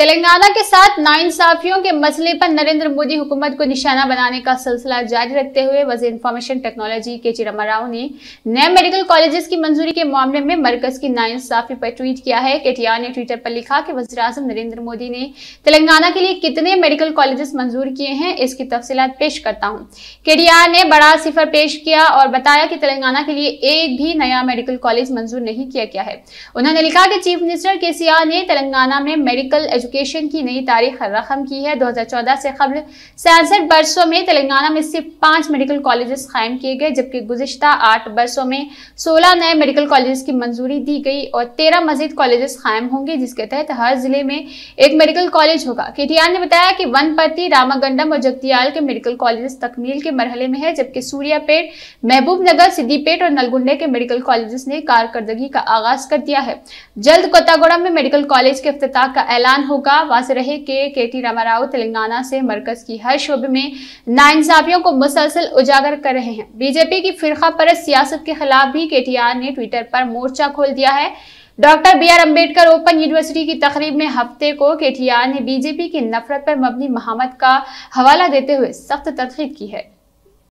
तेलंगाना के साथ नाइंसाफियों के मसले पर नरेंद्र मोदी हुकूमत को निशाना बनाने का सिलसिला जारी रखते हुए वजी इंफॉर्मेशन टेक्नोलॉजी के चिदम्बरा राव ने नए मेडिकल कॉलेजेस की मंजूरी के मामले में मरकज की नाइंसाफी पर ट्वीट किया है केटीआर ने ट्विटर पर लिखा कि वजी अजम नरेंद्र मोदी ने तेलंगाना के लिए कितने मेडिकल कॉलेजेस मंजूर किए हैं इसकी तफसीत पेश करता हूँ के ने बड़ा सिफर पेश किया और बताया कि तेलंगाना के लिए एक भी नया मेडिकल कॉलेज मंजूर नहीं किया गया है उन्होंने लिखा कि चीफ मिनिस्टर के ने तेलंगाना में मेडिकल एजुकेशन की नई तारीख रकम की है 2014 से कबल सैंसठ बरसों में तेलंगाना में सिर्फ पाँच मेडिकल कॉलेज कायम किए गए जबकि गुजशत आठ बरसों में सोलह नए मेडिकल कॉलेज की मंजूरी दी गई और तेरह मजीद कॉलेज कायम होंगे जिसके तहत हर जिले में एक मेडिकल कॉलेज होगा के ने बताया कि वनपति रामागंडम और जगतियाल के मेडिकल कॉलेज तकमील के मरहले में है जबकि सूर्यापेट महबूब नगर सिद्दीपेट और नलगुंडे के मेडिकल कॉलेज ने कारकर्दगी का आगाज कर दिया है जल्द कोतागोड़ा में मेडिकल कॉलेज के अफ्ताह का ऐलान होगा होगा वाज रहे के के टी रामाव तेलंगाना से मरकज की हर शुभ में नाइंसाफियों को मुसलसल उजागर कर रहे हैं बीजेपी की फिरका पर सियासत के खिलाफ भी के ने ट्विटर पर मोर्चा खोल दिया है doctor B R Ambedkar Open University की तकरीब में हफ्ते को केटीआर ने बीजेपी की नफरत पर मबनी महामत का हवाला देते हुए सख्त तनखीद की है